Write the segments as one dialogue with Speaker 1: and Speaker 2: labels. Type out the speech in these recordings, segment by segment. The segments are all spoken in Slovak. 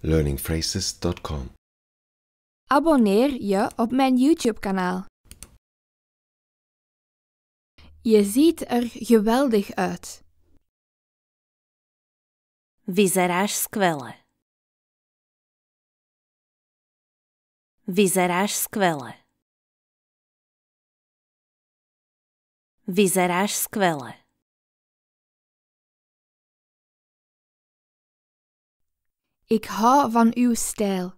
Speaker 1: learningphrases.com. Abonneer je op mijn YouTube-kanaal. Je ziet er geweldig uit. Wyzeraš skvele. Wyzeraš skvele. Wyzeraš skvele. Ik hou van uw stijl.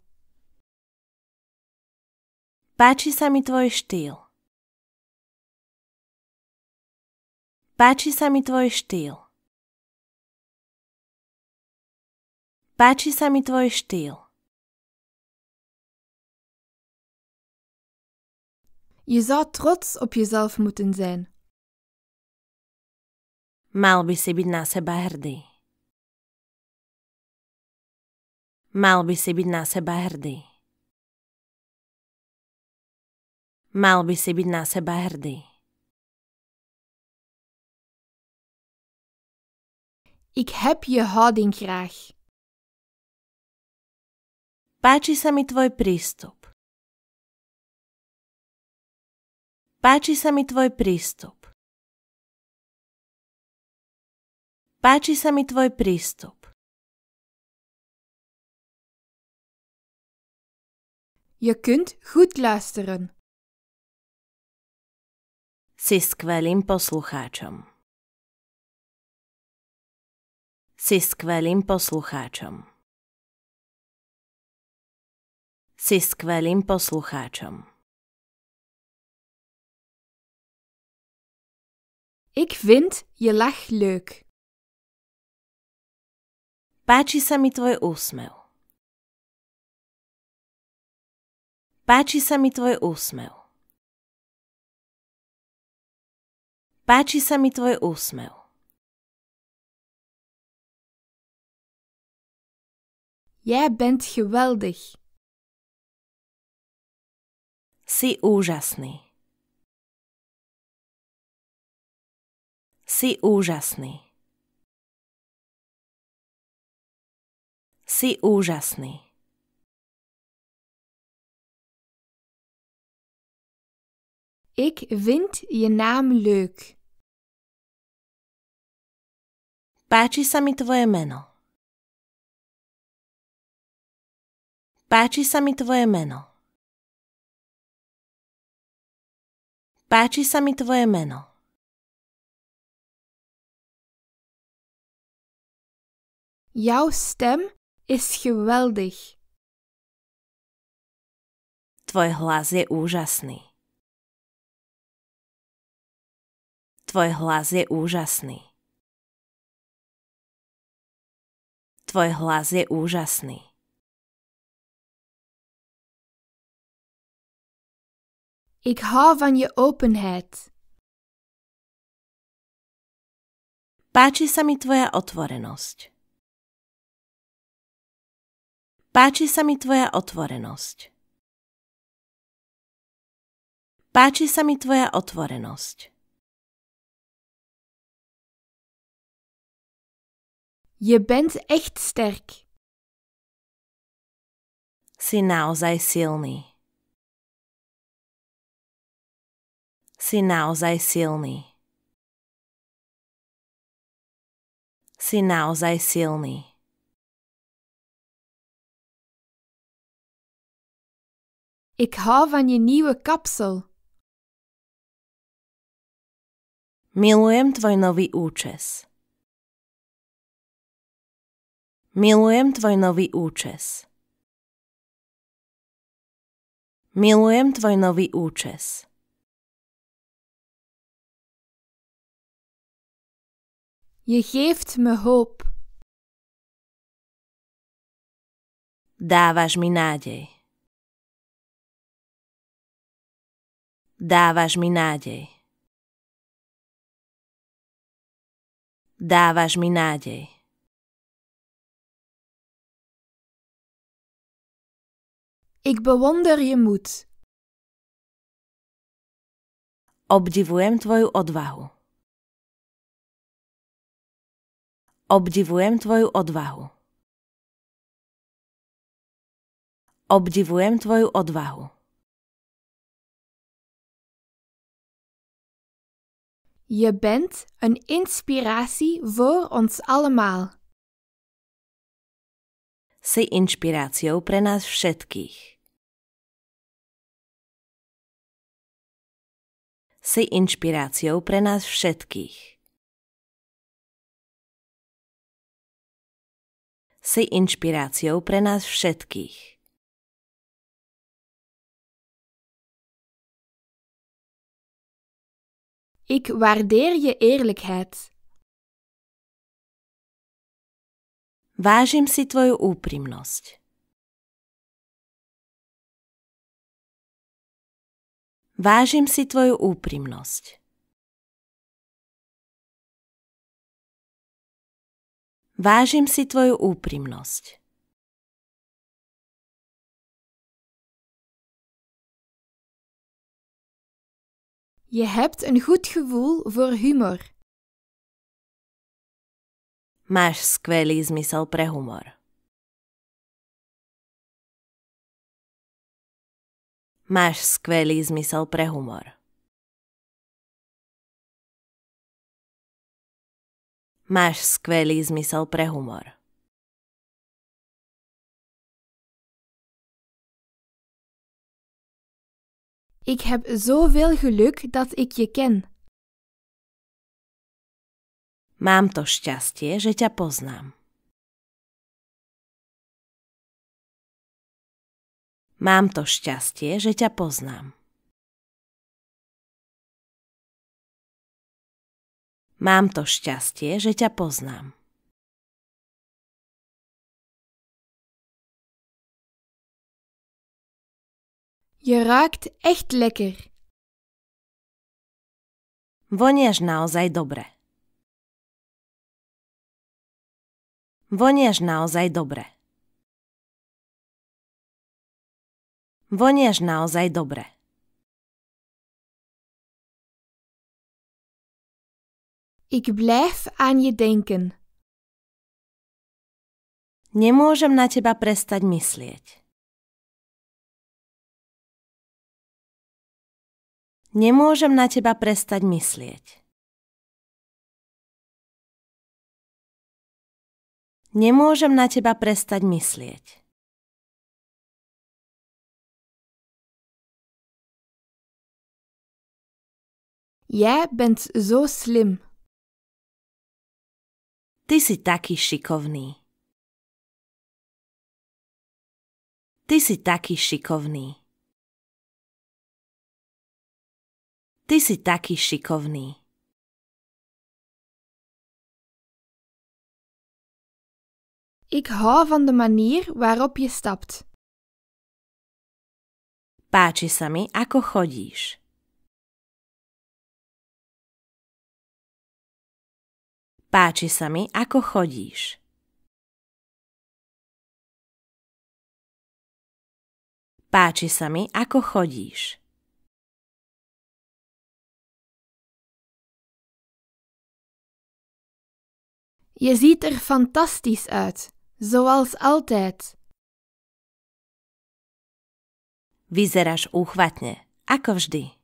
Speaker 1: Páči sa mi tvoj štýl. Páči sa mi tvoj štýl. Páči sa mi tvoj štýl. Je zou trots op jezelf moeten zijn. Mal by si byť na seba hrdý. Mal by si byť na seba hrdý. Mal by si byť na seba hrdý. Ik heb je houding graag. Páči sa mi tvoj prístup. Páči sa mi tvoj prístup. Páči sa mi tvoj prístup. Je kunt goed luisteren. Si skvelým poslucháčom. Si skvelým poslucháčom. Si skvelým poslucháčom. Ik vind je lach leuk. Páči sa mi tvoj úsmev. Páči sa mi tvoj úsmev. Páči sa mi tvoj úsmev. Jij bent geweldig. Si úžasný. Si úžasný. Si úžasný. Ik vind je naam leuk. Páči sa mi tvoje meno. Páči sa mi tvoje meno. Páči sa mi tvoje meno. Jouw stem is geweldig. Tvoj hlas je úžasný. Tvoj hlas je úžasný. Tvoj hlas je úžasný. Ik hou van je openheid. Páči sa mi tvoja otvorenosť. Páči sa mi tvoja otvorenosť. Páči sa mi tvoja otvorenosť. Je bent echt sterk. Jsi naozaj silný. Jsi naozaj silný. Jsi naozaj silný. Ik hou van je nieuwe kapsel. Milujem tvoj nový účes. Milujem tvoj nový účes. Milujem tvoj nový účes. Je geeft me hoop. Dávaš mi nádej. Dávaš mi nádej. Dávaš mi nádej. Ik bewonder je moed. Obdivujem tvoju odvahu. Obdivujem tvoju odvahu. Obdivujem tvoju odvahu. Je bent een inspiratie voor ons allemaal. Si inspiracją pre nas wszystkich. si inšpiráciou pre nás všetkých. Si inšpiráciou pre nás všetkých. Ik waardeer je eerlijkheid. Vážim si tvoju úprimnosť. Vážim si tvoju úprimnosť. Vážim si tvoju úprimnosť. Je hebt een goed gevoel voor humor. Máš skvelý zmysel pre humor. Máš skvelý zmysel pre humor. Máš skvelý zmysel pre humor. Ik heb zoveel geluk dat ik je ken. Mám to šťastie, že ťa poznám. Mám to šťastie, že ťa poznám. Mám to šťastie, že ťa poznám. Je rákt echt lekker. Voniaš naozaj dobre. Voniaš naozaj dobre. Voniaš naozaj dobre. Ik blijf aan je denken. Nemôžem na teba prestať myslieť. Nemôžem na teba prestať myslieť. Nemôžem na teba prestať myslieť. Jij bent zo slim. Ty si taký šikovný. Ty si taký šikovný. Ty si taký šikovný. Ik hou van de manier waarop je stapt. Páči sa mi, ako chodíš. Páči sa mi, ako chodíš. Páči sa mi, ako chodíš. Je ziet er fantastisch uit, zoals altijd. Vyzeráš úchvatne, ako vždy.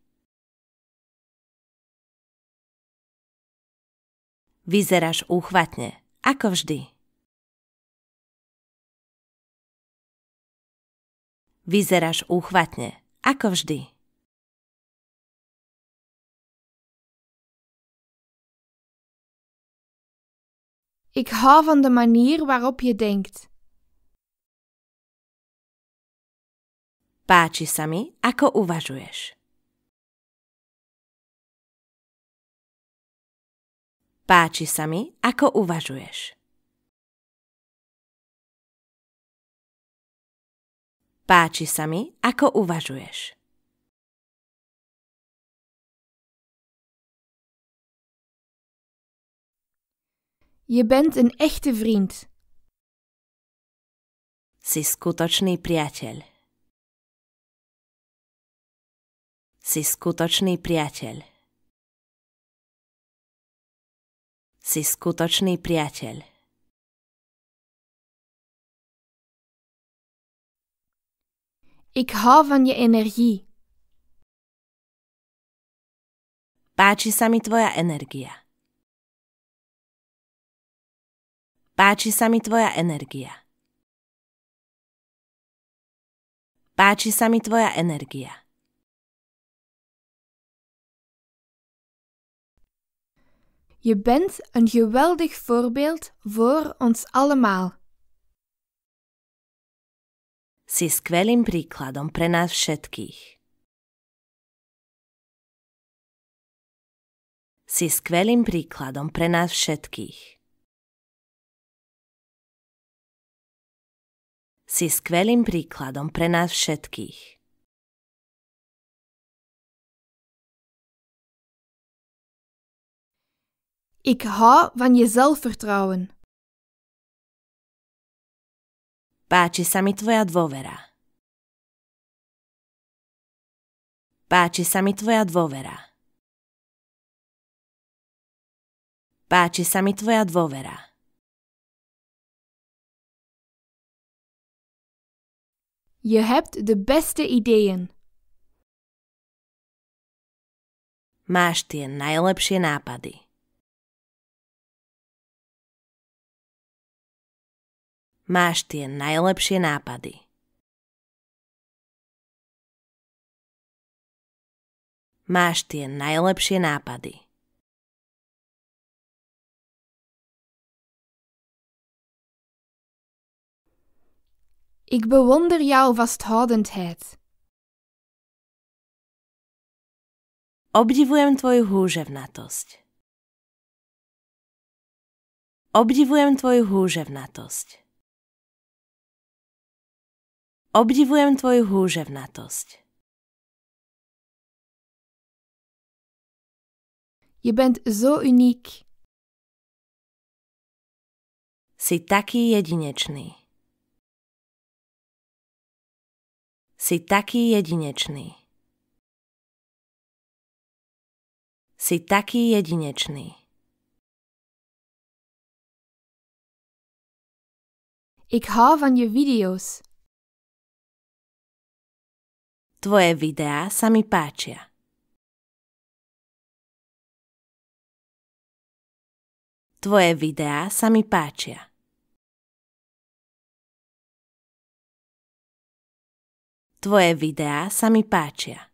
Speaker 1: Vyzeráš úchvatne, ako vždy. Vyzeráš úchvatne, ako vždy. Ik hou van de manier waarop je denkt. Páči sa mi, ako uvažuješ. Páči sa mi, ako uvažuješ. Páči sa mi, ako uvažuješ. Je bent een echte vriend. Si skutočný priateľ. Si skutočný priateľ. si skutočný priateľ. Ik hou van je energie. Páči sa mi tvoja energia. Páči sa mi tvoja energia. Páči sa mi tvoja energia. Je bent een geweldig voorbeeld voor ons allemaal. Si skvelým príkladom pre nás všetkých. Si skvelým príkladom pre nás všetkých. Si skvelým príkladom pre nás všetkých. Ik hou van je zelfvertrouwen. Páči sa mi tvoja dôvera. Páči sa mi tvoja dôvera. Páči sa mi tvoja dôvera. Je hebt de beste ideeën. Máš tie najlepšie nápady. Máš tie najlepšie nápady. Máš tie najlepšie nápady. Ik bewonder jou vasthoudendheid. Obdivujem tvoju húževnatosť. Obdivujem tvoju húževnatosť. Obdivujem tvoju húževnatosť. Je bent zo unik. Si taký jedinečný. Si taký jedinečný. Si taký jedinečný. Ik hou van je video's. Tvoje videá sa mi páčia. Tvoje videá sa mi páčia. Tvoje videá sa mi páčia.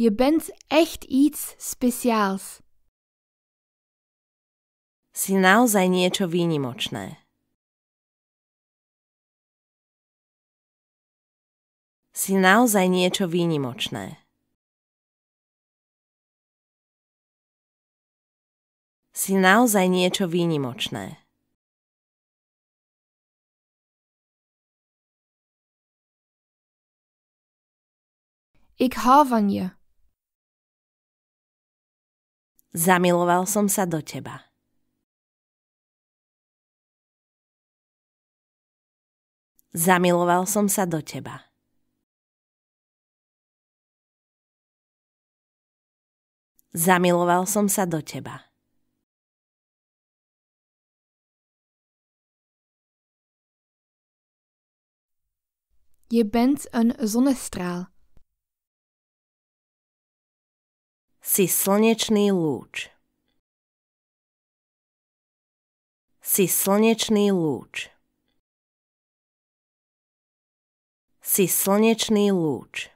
Speaker 1: Je bent echt iets speciaals si naozaj niečo výnimočné. Si naozaj niečo výnimočné. Si naozaj niečo výnimočné. Ik hou van je. Zamiloval som sa do teba. Zamiloval som sa do teba. Zamiloval som sa do teba. Je bent een zonnestraal. Si slnečný lúč. Si slnečný lúč. si slnečný lúč.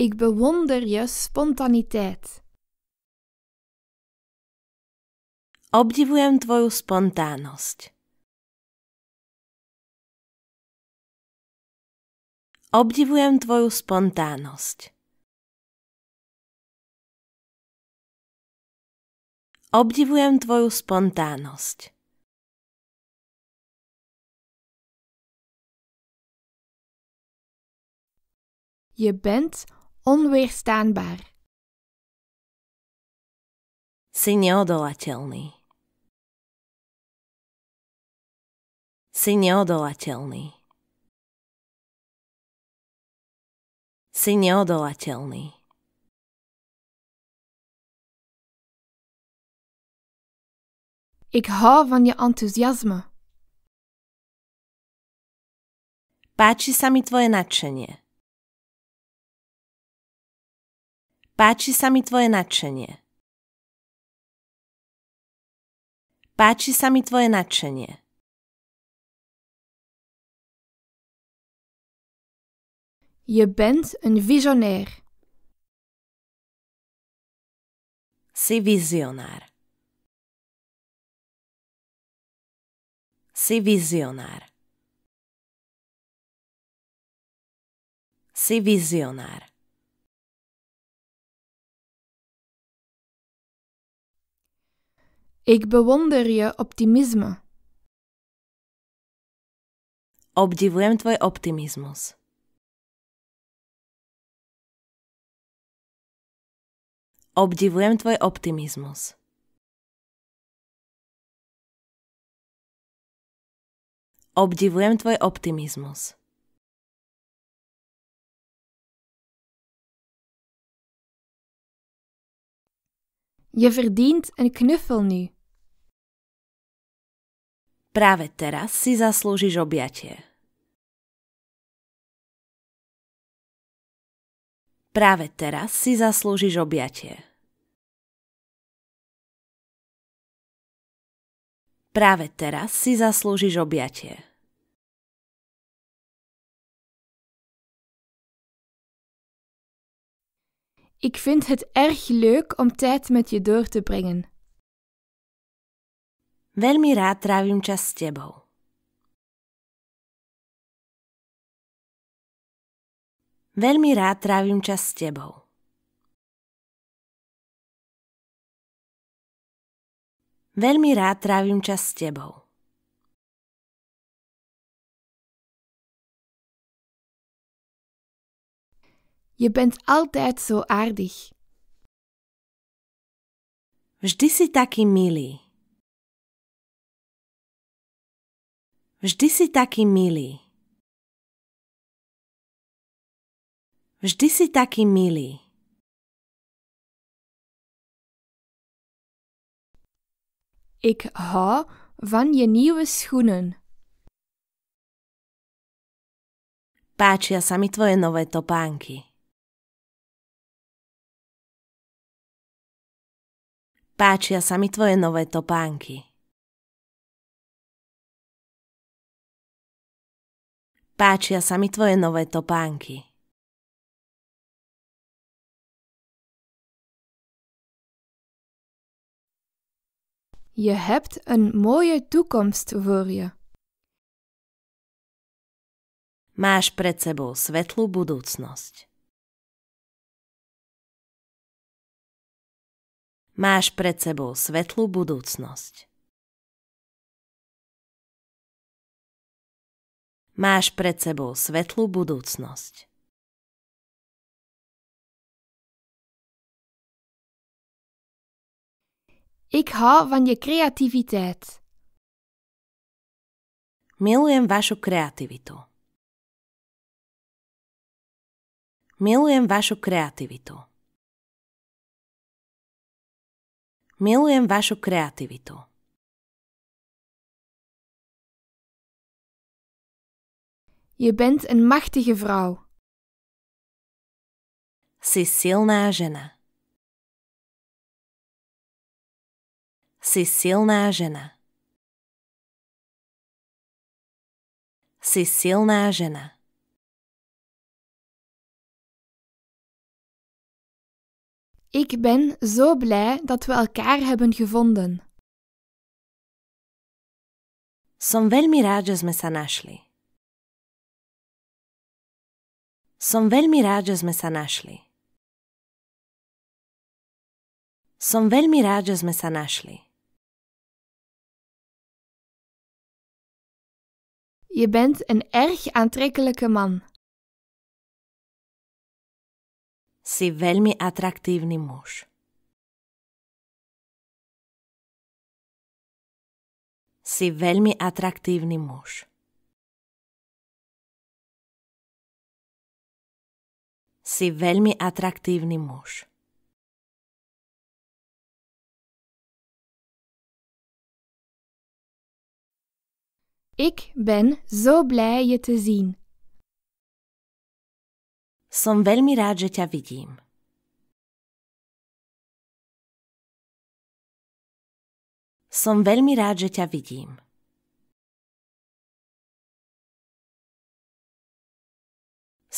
Speaker 1: Ik bewonder je spontaniteit. Obdivujem tvoju spontánnosť. Obdivujem tvoju spontánnosť. Obdivujem tvoju spontánnosť. Je bent onweerstaanbaar. Si neodolateľný. Si neodolateľný. Si neodolateľný. Ik hou van je enthousiasme. Páči sa mi tvoje nadšenie. Páči sa mi tvoje nadšenie. Páči sa mi tvoje nadšenie. Je bent een visionair. Si vizionár. Si vizionár. Si vizionár. Ik bewonder je optimisme. Obdivujem tvoj optimizmus. Obdivujem tvoj optimizmus. Obdivujem tvoj optimizmus. Je verdient een knuffel nu. Práve teraz si zaslúžiš objatie. Práve teraz si zaslúžiš objatie. Práve teraz si zaslúžiš objatie. Ik vind het erg leuk om tijd met je door te brengen. Veľmi rád trávim čas s tebou. Veľmi rád trávim čas s tebou. Veľmi rád trávim čas s tebou. Je bent altijd zo aardig. Vždy si taký milý. Vždy si taký milý. Vždy si taký milý. Ik ha van je nieuwe schoenen. Páčia sa mi tvoje nové topánky. Páčia sa mi tvoje nové topánky. Páčia sa mi tvoje nové topánky. Je hebt een mooie toekomst voor je. Máš pred sebou svetlú budúcnosť. Máš pred sebou svetlú budúcnosť. Máš pred sebou svetlú budúcnosť. Ik hou van je kreativiteit. Milujem vašu kreativitu. Milujem vašu kreativitu. Milujem vašu kreativitu. Je bent een machtige vrouw. Cecile Nagena. Cecile Nagena. Cecile Nagena. Ik ben zo blij dat we elkaar hebben gevonden. Som wel rád, met sme Som veľmi rád, že sme sa našli. Som veľmi rád, že sme sa našli. Je bent een erg aantrekkelijke man. Si veľmi atraktívny muž. Si veľmi atraktívny muž. si veľmi atraktívny muž. Ik ben zo blij je te zien. Som veľmi rád, že ťa vidím. Som veľmi rád, že ťa vidím.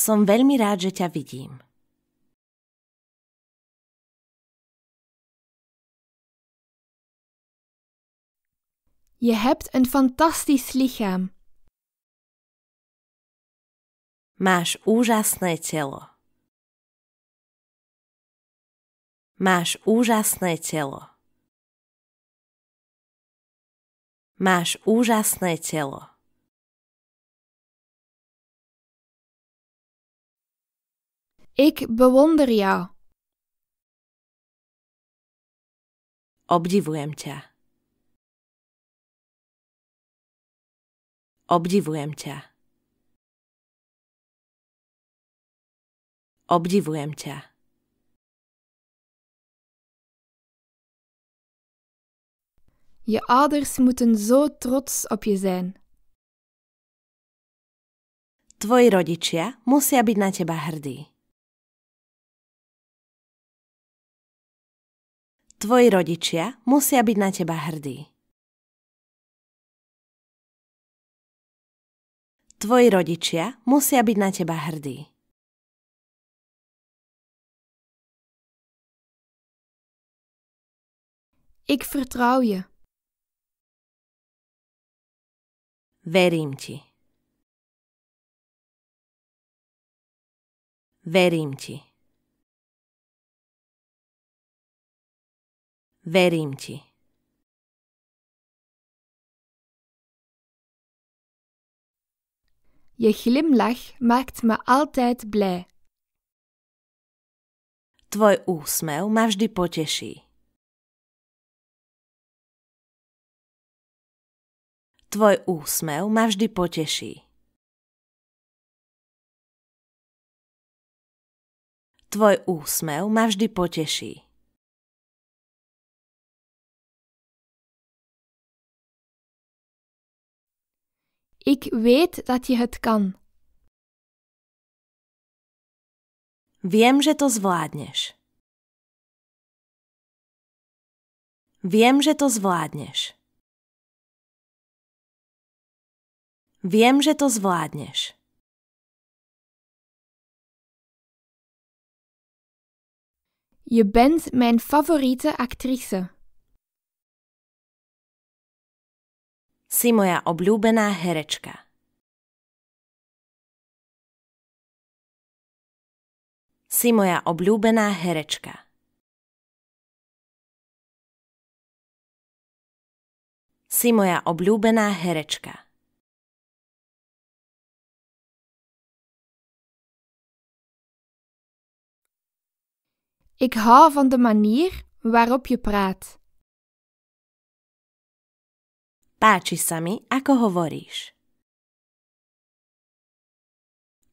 Speaker 1: Som veľmi rád, že ťa vidím. Je hebt een fantastisch lichaam. Máš úžasné telo. Máš úžasné telo. Máš úžasné telo. Ik bewonder jou. Obdivujem ťa. Obdivujem ťa. Obdivujem ťa. Je ouders moeten zo trots op je zijn. Tvoji rodičia musia byť na teba hrdí. Tvoji rodičia musia byť na teba hrdí. Tvoji rodičia musia byť na teba hrdí. Ik vertrouw je. Verím ti. Verím ti. Verím ti. Je glimlach maakt me altijd blij. Tvoj úsmev ma vždy poteší. Tvoj úsmev ma vždy poteší. Tvoj úsmev ma vždy poteší. Ik weet dat je het kan. Wiem, że to zwładniesz. Wiem, że to zwładniesz. Wiem, że to zwładniesz. Je bent mijn favoriete actrice. Si moja obľúbená herečka. Si moja obľúbená herečka. Si moja obľúbená herečka. Ik hou van de manier waarop je praat. Páči sa mi, ako hovoríš.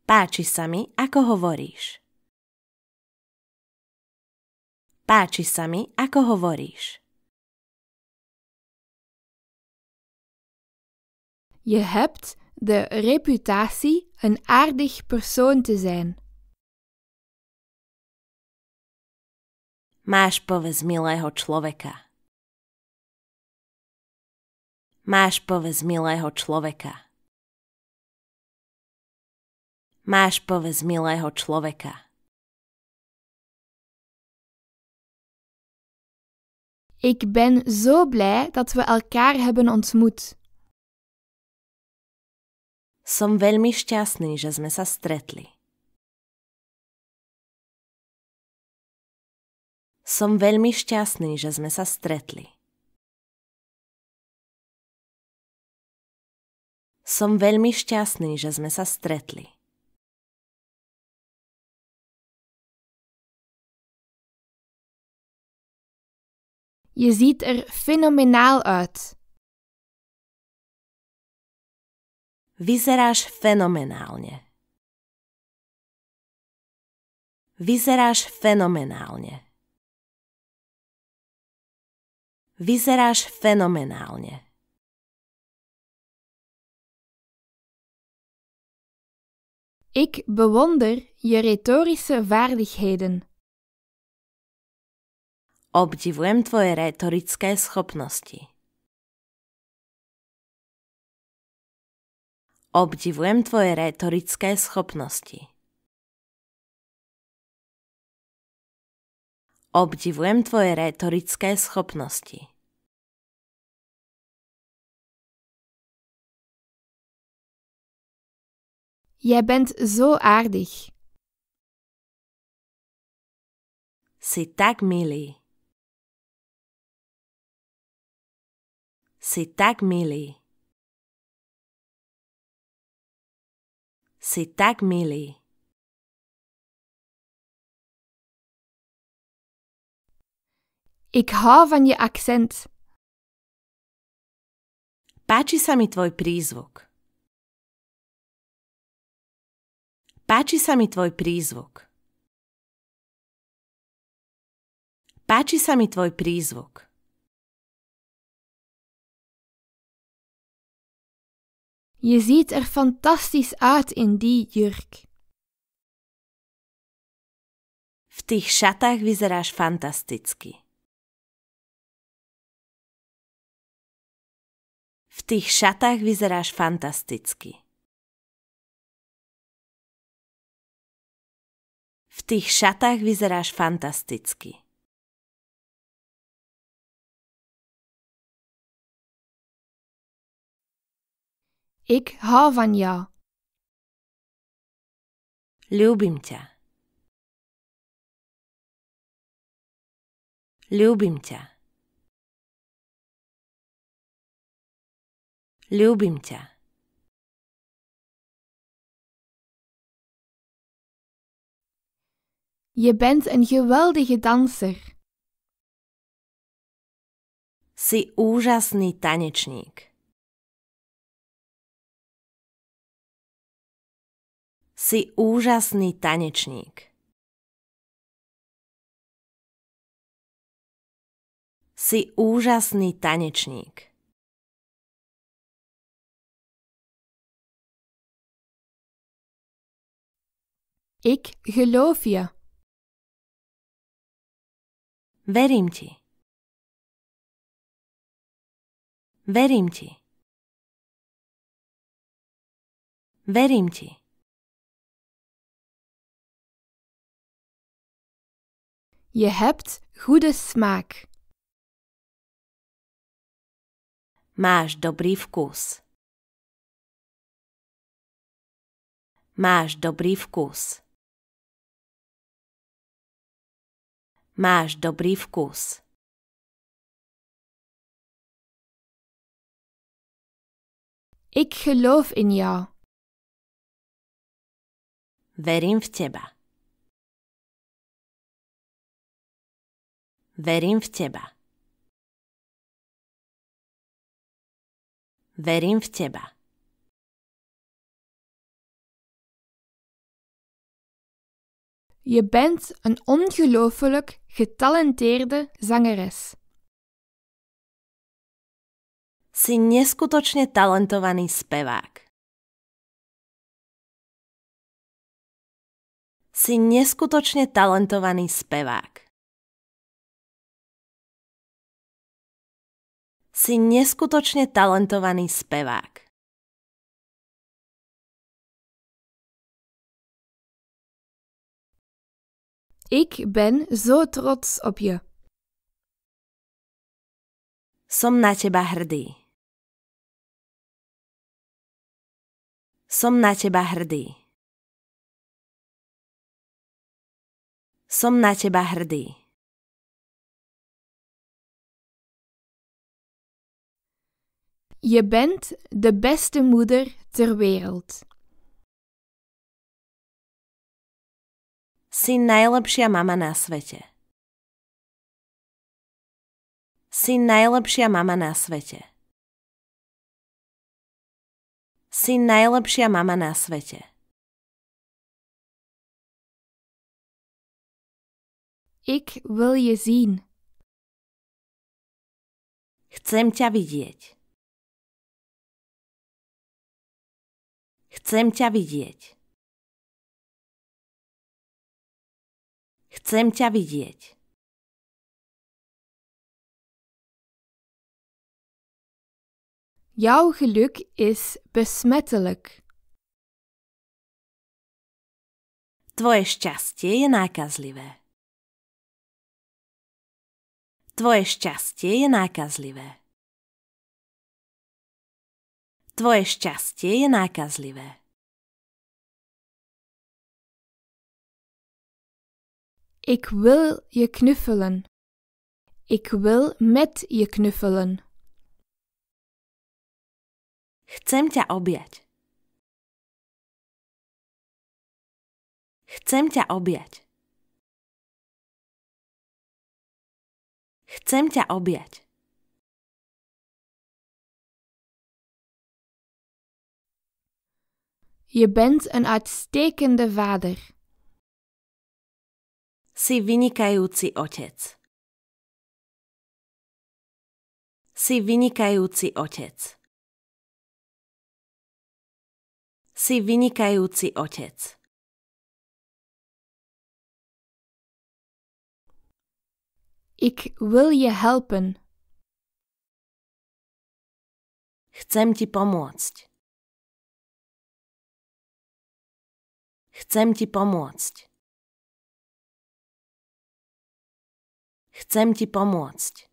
Speaker 1: Páči sa mi, ako hovoríš. Páči sa mi, ako hovoríš. Je hebt de reputatie een aardig persoon te zijn. Máš povez milého človeka. Máš povesť milého človeka. Máš povesť milého človeka. Ik ben zo blij dat we elkaar hebben ontmoet. Som veľmi šťastný, že sme sa stretli. Som veľmi šťastný, že sme sa stretli. Som veľmi šťastný, že sme sa stretli. Je ziet er fenomenál uit. Vyzeráš fenomenálne. Vyzeráš fenomenálne. Vyzeráš fenomenálne. Ik bewonder je retorische vaardigheden. Obdivujem tvoje retorické schopnosti. Obdivujem tvoje retorické schopnosti. Obdivujem tvoje retorické schopnosti. Jij bent zo aardig. C'est tak milý. C'est tak milý. C'est tak milý. Ik hou van je accent. Páči sa mi tvoj prízvuk. Páči sa mi tvoj prízvuk. Páči sa mi tvoj prízvuk. Je ziet er fantastisch uit in die jurk. V tých šatách vyzeráš fantasticky. V tých šatách vyzeráš fantasticky. tých šatách vyzeráš fantasticky. Ik hou van jou. Ľúbim ťa. Ľúbim ťa. Ľúbim ťa. Je bent een geweldige danser. Si úžasný tanečník. Si úžasný tanečník. Si úžasný tanečník. Ik geloof je. Verím ti. Verím ti. Verím ti. Je hebt goede smaak. Máš dobrý vkus. Máš dobrý vkus. Máš dobrý vkus. Ik geloof in jou. Verím v teba. Verím v teba. Verím v teba. Je bent een ongelooflijk getalenteerde zangeres. Si neskutočne talentovaný spevák. Si neskutočne talentovaný spevák. Si neskutočne talentovaný spevák. Ik ben zo trots op je. Som na teba hrdý. Som na teba hrdý. Som na teba hrdý. Je bent de beste moeder ter wereld. Si najlepšia mama na svete. Si najlepšia mama na svete. Si najlepšia mama na svete. Ik wil je zien. Chcem ťa vidieť. Chcem ťa vidieť. Chcem ťa vidieť. Jouw geluk is besmettelijk. Tvoje šťastie je nákazlivé. Tvoje šťastie je nákazlivé. Tvoje šťastie je nákazlivé. Ik wil je knuffelen. Ik wil met je knuffelen. Chcem ťa objať. Chcem ťa objať. Chcem ťa objať. Je bent een uitstekende vader. Si vynikajúci otec. Si vynikajúci otec. Si vynikajúci otec. Ik wil je helpen. Chcem ti pomôcť. Chcem ti pomôcť. Chcem ti pomôcť.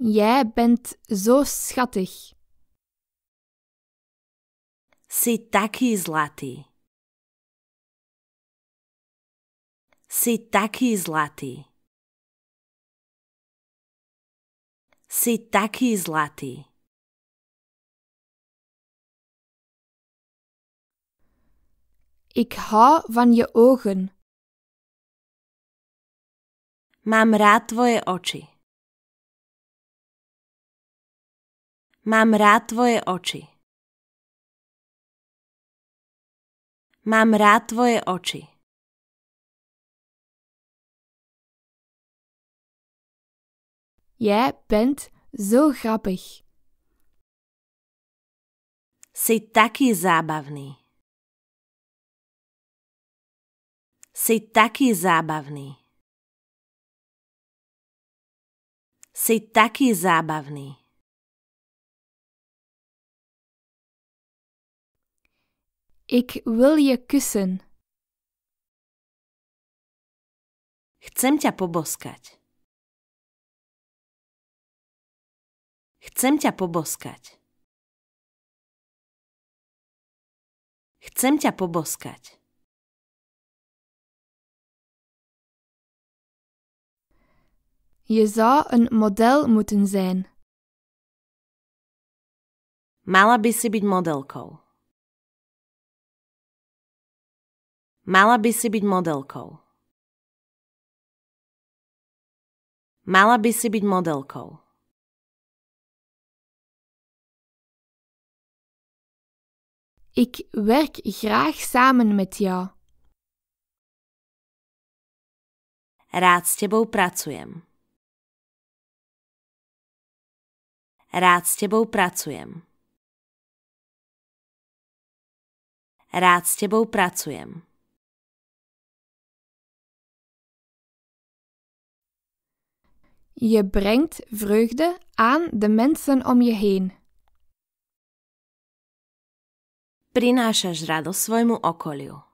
Speaker 1: Je bent zo schattig. Si taký zlatý. Si taký zlatý. Si taký zlatý. Ik hou van je ogen. Mám rád tvoje oči. Mám rád tvoje oči. Mám rád tvoje oči. Je bent zo grappig. Si taký zábavný. Si taký zábavný. Si taký zábavný. Ik wil je kussen. Chcem ťa poboskať. Chcem ťa poboskať. Chcem ťa poboskať. Je zou een model moeten zijn. Mala by si byť modelkou. Mala by si Mala by si Ik werk graag samen met jou. Rád s tebou pracujem. Rád s tebou pracujem. Rád s tebou pracujem. Je brengt vreugde aan de mensen om je heen. Prinášaš radosť svojmu okoliu.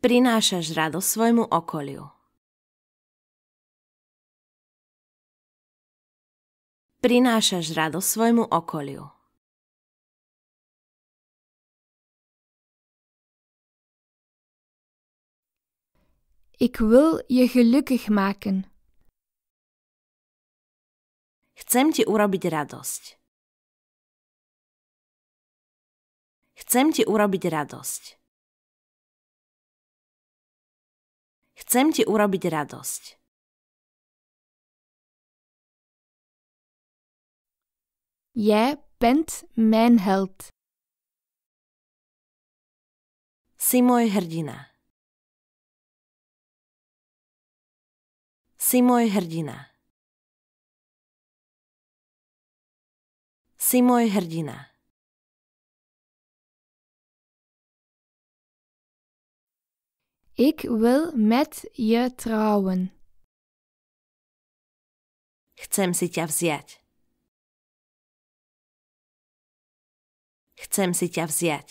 Speaker 1: Prinášaš radosť svojmu okoliu. prinášaš radosť svojmu okoliu. Ik wil je gelukkig maken. Chcem ti urobiť radosť. Chcem ti urobiť radosť. Chcem ti urobiť radosť. Jij bent mijn held. Si môj hrdina. Si hrdina. Si hrdina. Ik wil met je trouwen. Chcem si ťa Chcem si ťa vziať.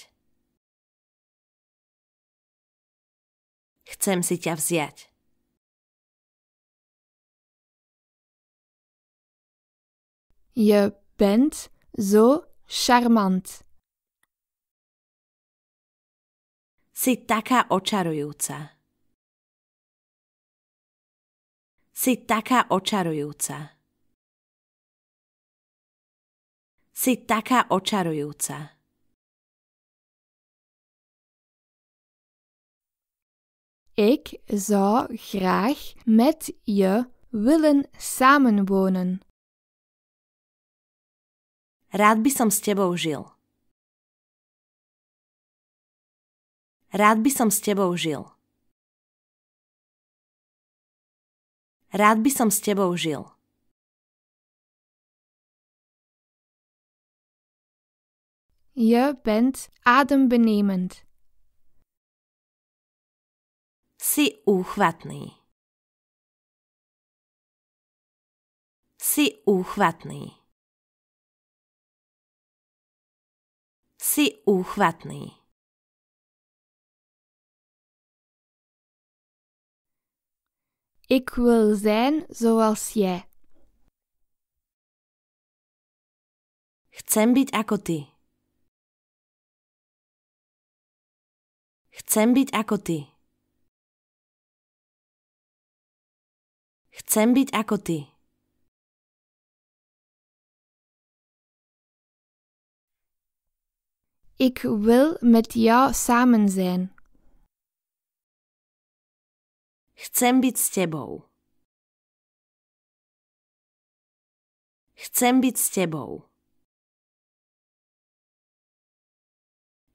Speaker 1: Chcem si ťa vziať. Je bent zo charmant. Si taká očarujúca. Si taká očarujúca. Si taká očarujúca. Ik zou graag met je willen samenwonen. Rád by som s tebou žil. Rád by som s tebou žil. Rád by som s tebou žil. Je bent adembenemend. Si úchvatný. Si úchvatný. Si úchvatný. Ik wil zijn zoals jij. Chcem byť ako ty. Chcem byť ako ty. Chcem byť ako ty. Ik wil met jou samen zijn. Chcem byť s tebou. Chcem byť s tebou.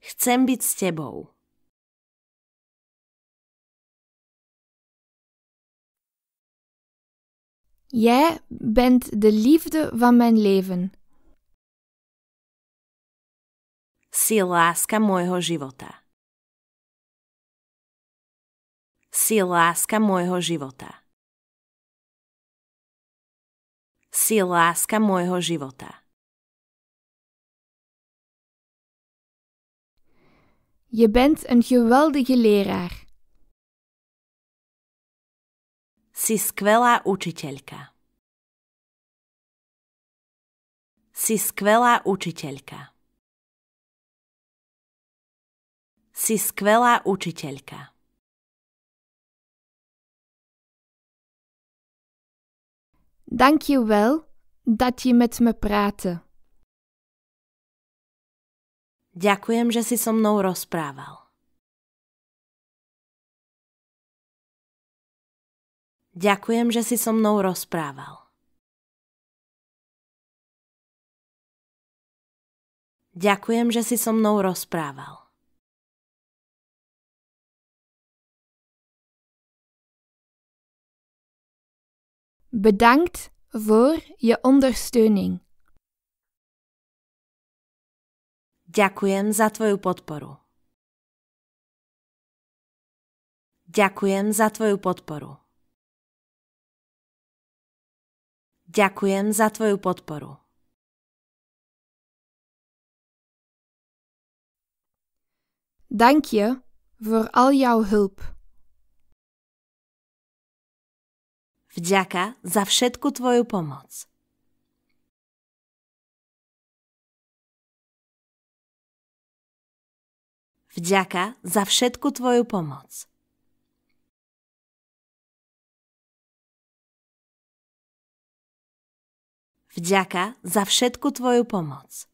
Speaker 1: Chcem byť s tebou. Jij bent de liefde van mijn leven. Si láska mojho života. Si láska mojho života. Si láska mojho života. Je bent een geweldige leraar. Si skvelá učiteľka. Si skvelá učiteľka. Si skvelá učiteľka. Dank you well dat je met me praatte. Ďakujem, že si so mnou rozprával. Ďakujem, že si so mnou rozprával. Ďakujem, že si so mnou rozprával. Bedankt voor je ondersteuning. Ďakujem za tvoju podporu. Ďakujem za tvoju podporu. Ďakujem za tvoju podporu. Dank je voor al jouw hulp. Wdziaka za všetku twoją pomoc. Wdziaka za všetku twoją pomoc. Vďaka za všetku tvoju pomoc.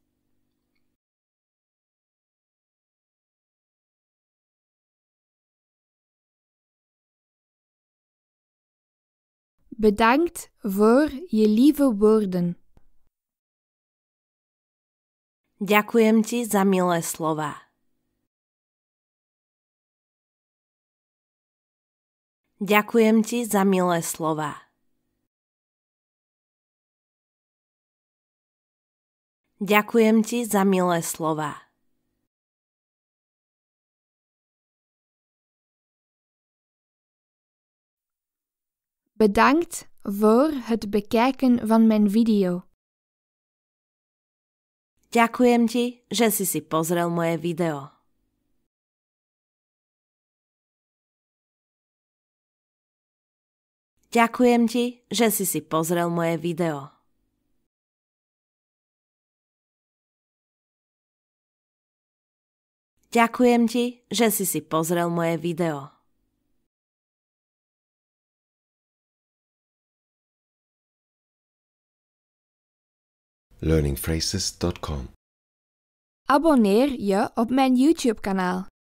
Speaker 1: Bedankt voor je lieve woorden. Ďakujem ti za milé slova. Ďakujem ti za milé slova. Ďakujem ti za milé slova. Bedankt voor het bekijken van mijn video. Ďakujem ti, že si si pozrel moje video. Ďakujem ti, že si si pozrel moje video. Ďakujem ti, že si si pozrel moje video. learningphrases.com Abonnier je op mijn YouTube-kanaal.